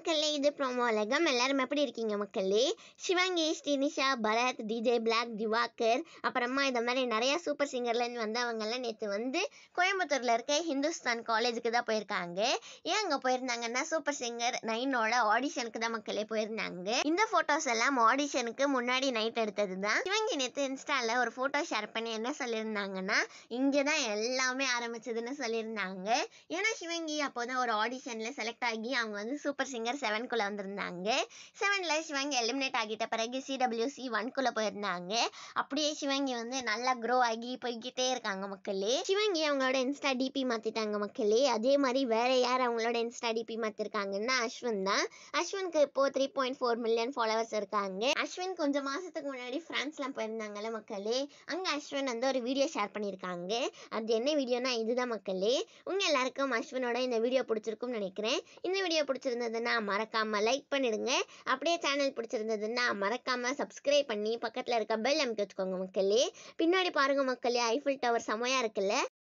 மக்களே இது ப்ரோமோ உலகம் எல்லாரும் எப்படி இருக்கீங்க மக்களே சிவாங்கி ஸ்ரீனிஷா பரத் டிஜே பிளாக் திவாகர் அப்புறமா இந்த மாதிரி நிறைய சூப்பர் சிங்கர்லேருந்து வந்தவங்கெல்லாம் நேற்று வந்து கோயம்புத்தூரில் இருக்க ஹிந்துஸ்தான் காலேஜுக்கு தான் போயிருக்காங்க ஏன் அங்கே போயிருந்தாங்கன்னா சூப்பர் சிங்கர் நைனோட ஆடிஷனுக்கு தான் மக்களே போயிருந்தாங்க இந்த ஃபோட்டோஸ் எல்லாம் ஆடிஷனுக்கு முன்னாடி நைட் எடுத்தது தான் சிவங்கி நேற்று இன்ஸ்டாவில் ஒரு ஃபோட்டோ ஷேர் பண்ணி என்ன சொல்லியிருந்தாங்கன்னா இங்கே தான் எல்லாமே ஆரம்பிச்சதுன்னு சொல்லியிருந்தாங்க ஏன்னா சிவங்கி அப்போ தான் ஒரு ஆடிஷனில் செலக்ட் ஆகி அவங்க வந்து சூப்பர் சிங்கர் சிங்கர் செவன்குள்ளே வந்திருந்தாங்க செவன்ல சிவங்கி எலிமினேட் ஆகிட்ட பிறகு சிடபிள்யூசி குள்ள போயிருந்தாங்க அப்படியே சிவங்கி வந்து நல்லா க்ரோ ஆகி போய்கிட்டே இருக்காங்க மக்களே சிவங்கி அவங்களோட இன்ஸ்டா டிபி மாத்திட்டாங்க மக்களே அதே மாதிரி வேற யார் அவங்களோட இன்ஸ்டா டிபி மாத்திருக்காங்கன்னா அஸ்வின் தான் அஸ்வினுக்கு இப்போ three point four million followers இருக்காங்க அஸ்வின் கொஞ்சம் மாசத்துக்கு முன்னாடி எல்லாம் போயிருந்தாங்கல்ல மக்களே அங்க அஸ்வின் வந்து ஒரு வீடியோ ஷேர் பண்ணியிருக்காங்க அது என்ன வீடியோனா இதுதான் மக்களே உங்க எல்லாருக்கும் அஸ்வினோட இந்த வீடியோ பிடிச்சிருக்கும்னு நினைக்கிறேன் இந்த வீடியோ பிடிச்சிருந்ததுன்னா இருந்ததுன்னா மறக்காமல் லைக் பண்ணிடுங்க அப்படியே சேனல் பிடிச்சிருந்ததுன்னா மறக்காமல் சப்ஸ்கிரைப் பண்ணி பக்கத்தில் இருக்க பெல் அமைக்க வச்சுக்கோங்க மக்களே பின்னாடி பாருங்கள் மக்களே ஐஃபில் டவர் செமையா இருக்குல்ல